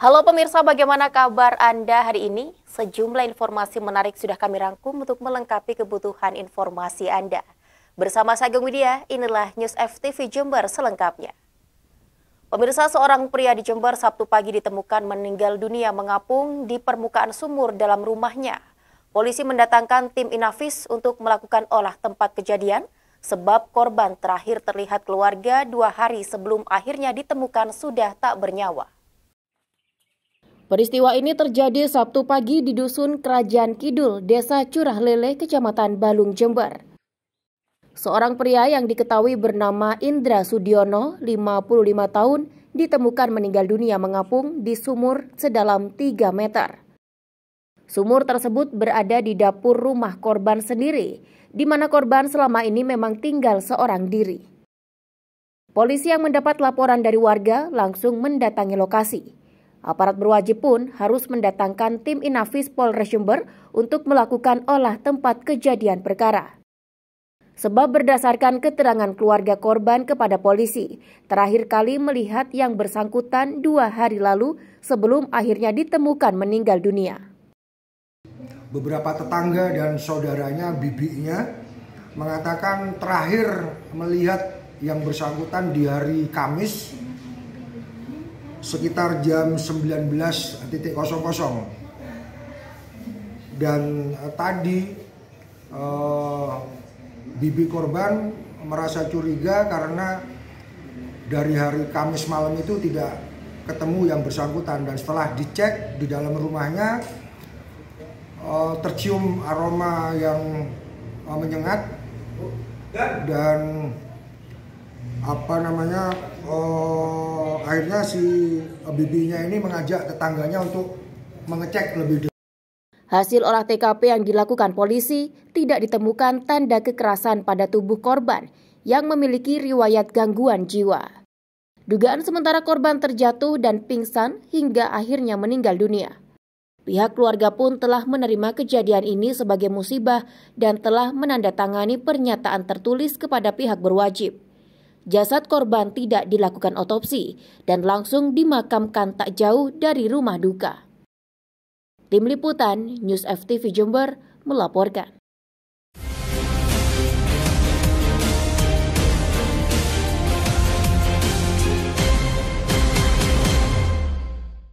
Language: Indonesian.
Halo pemirsa, bagaimana kabar Anda hari ini? Sejumlah informasi menarik sudah kami rangkum untuk melengkapi kebutuhan informasi Anda. Bersama saya Geng Widya, inilah News FTV Jember selengkapnya. Pemirsa, seorang pria di Jember Sabtu pagi ditemukan meninggal dunia mengapung di permukaan sumur dalam rumahnya. Polisi mendatangkan tim Inafis untuk melakukan olah tempat kejadian sebab korban terakhir terlihat keluarga dua hari sebelum akhirnya ditemukan sudah tak bernyawa. Peristiwa ini terjadi Sabtu pagi di Dusun Kerajaan Kidul, Desa Curah Lele, Kecamatan Balung, Jember. Seorang pria yang diketahui bernama Indra Sudiono, 55 tahun, ditemukan meninggal dunia mengapung di sumur sedalam 3 meter. Sumur tersebut berada di dapur rumah korban sendiri, di mana korban selama ini memang tinggal seorang diri. Polisi yang mendapat laporan dari warga langsung mendatangi lokasi. Aparat berwajib pun harus mendatangkan tim Inafis Polres Jember untuk melakukan olah tempat kejadian perkara sebab berdasarkan keterangan keluarga korban kepada polisi, terakhir kali melihat yang bersangkutan dua hari lalu sebelum akhirnya ditemukan meninggal dunia. Beberapa tetangga dan saudaranya, bibinya, mengatakan terakhir melihat yang bersangkutan di hari Kamis sekitar jam 19.00 dan eh, tadi eh, bibi korban merasa curiga karena dari hari Kamis malam itu tidak ketemu yang bersangkutan dan setelah dicek di dalam rumahnya eh, tercium aroma yang eh, menyengat dan apa namanya uh, akhirnya si bibinya ini mengajak tetangganya untuk mengecek lebih dekat. Hasil olah TKP yang dilakukan polisi tidak ditemukan tanda kekerasan pada tubuh korban yang memiliki riwayat gangguan jiwa. Dugaan sementara korban terjatuh dan pingsan hingga akhirnya meninggal dunia. Pihak keluarga pun telah menerima kejadian ini sebagai musibah dan telah menandatangani pernyataan tertulis kepada pihak berwajib. Jasad korban tidak dilakukan otopsi dan langsung dimakamkan tak jauh dari rumah duka. Tim Liputan, News FTV Jember melaporkan.